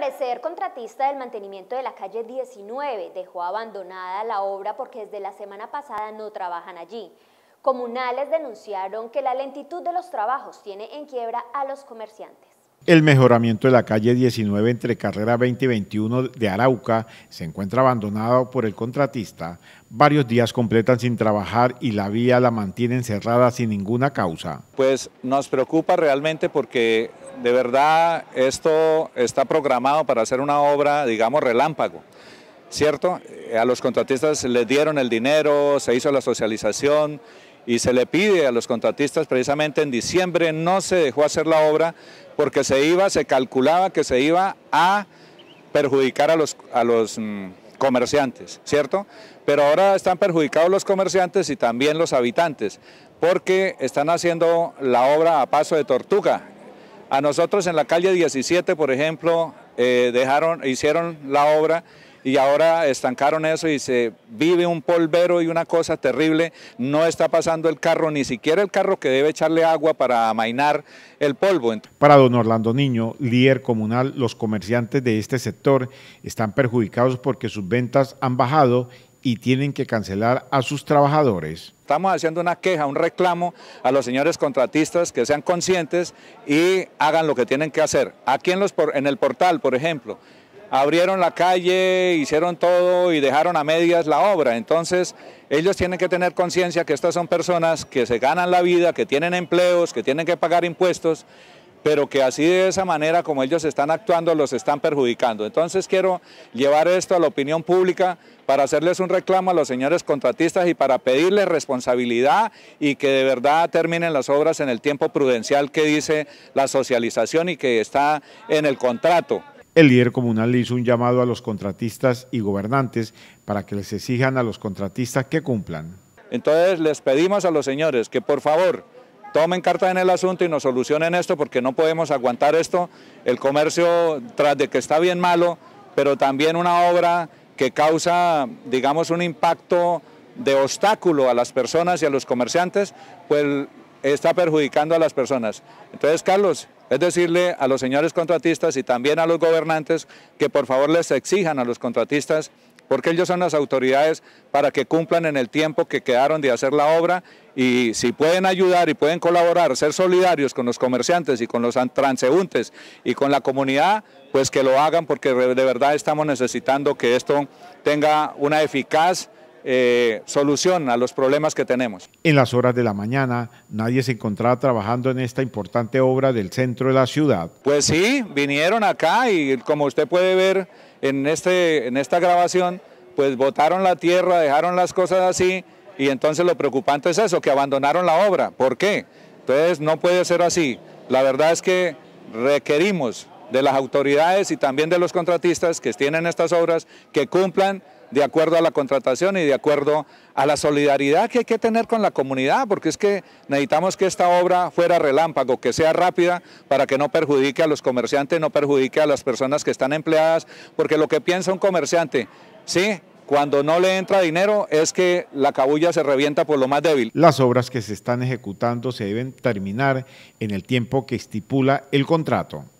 parecer contratista del mantenimiento de la calle 19 dejó abandonada la obra porque desde la semana pasada no trabajan allí. Comunales denunciaron que la lentitud de los trabajos tiene en quiebra a los comerciantes. El mejoramiento de la calle 19 entre carrera 20 y 21 de Arauca se encuentra abandonado por el contratista. Varios días completan sin trabajar y la vía la mantienen cerrada sin ninguna causa. Pues nos preocupa realmente porque de verdad esto está programado para hacer una obra, digamos, relámpago. ¿Cierto? Eh, a los contratistas les dieron el dinero, se hizo la socialización y se le pide a los contratistas precisamente en diciembre no se dejó hacer la obra porque se iba, se calculaba que se iba a perjudicar a los, a los mm, comerciantes, ¿cierto? Pero ahora están perjudicados los comerciantes y también los habitantes, porque están haciendo la obra a paso de tortuga, a nosotros en la calle 17, por ejemplo, eh, dejaron, hicieron la obra y ahora estancaron eso y se vive un polvero y una cosa terrible, no está pasando el carro, ni siquiera el carro que debe echarle agua para amainar el polvo. Para don Orlando Niño, líder comunal, los comerciantes de este sector están perjudicados porque sus ventas han bajado y tienen que cancelar a sus trabajadores. Estamos haciendo una queja, un reclamo a los señores contratistas que sean conscientes y hagan lo que tienen que hacer. Aquí en, el portal, por ejemplo, abrieron la calle, hicieron todo y dejaron a medias la obra. Entonces, ellos tienen que tener conciencia que estas son personas que se ganan la vida, que tienen empleos, que tienen que pagar impuestos pero que así de esa manera como ellos están actuando los están perjudicando. Entonces quiero llevar esto a la opinión pública para hacerles un reclamo a los señores contratistas y para pedirles responsabilidad y que de verdad terminen las obras en el tiempo prudencial que dice la socialización y que está en el contrato. El líder comunal le hizo un llamado a los contratistas y gobernantes para que les exijan a los contratistas que cumplan. Entonces les pedimos a los señores que por favor tomen carta en el asunto y nos solucionen esto porque no podemos aguantar esto. El comercio, tras de que está bien malo, pero también una obra que causa, digamos, un impacto de obstáculo a las personas y a los comerciantes, pues está perjudicando a las personas. Entonces, Carlos, es decirle a los señores contratistas y también a los gobernantes que por favor les exijan a los contratistas porque ellos son las autoridades para que cumplan en el tiempo que quedaron de hacer la obra y si pueden ayudar y pueden colaborar, ser solidarios con los comerciantes y con los transeúntes y con la comunidad, pues que lo hagan porque de verdad estamos necesitando que esto tenga una eficaz eh, solución a los problemas que tenemos. En las horas de la mañana nadie se encontraba trabajando en esta importante obra del centro de la ciudad. Pues sí, vinieron acá y como usted puede ver en, este, en esta grabación, pues botaron la tierra, dejaron las cosas así, y entonces lo preocupante es eso, que abandonaron la obra. ¿Por qué? Entonces no puede ser así. La verdad es que requerimos de las autoridades y también de los contratistas que tienen estas obras que cumplan de acuerdo a la contratación y de acuerdo a la solidaridad que hay que tener con la comunidad, porque es que necesitamos que esta obra fuera relámpago, que sea rápida para que no perjudique a los comerciantes, no perjudique a las personas que están empleadas, porque lo que piensa un comerciante, sí, cuando no le entra dinero es que la cabulla se revienta por lo más débil. Las obras que se están ejecutando se deben terminar en el tiempo que estipula el contrato.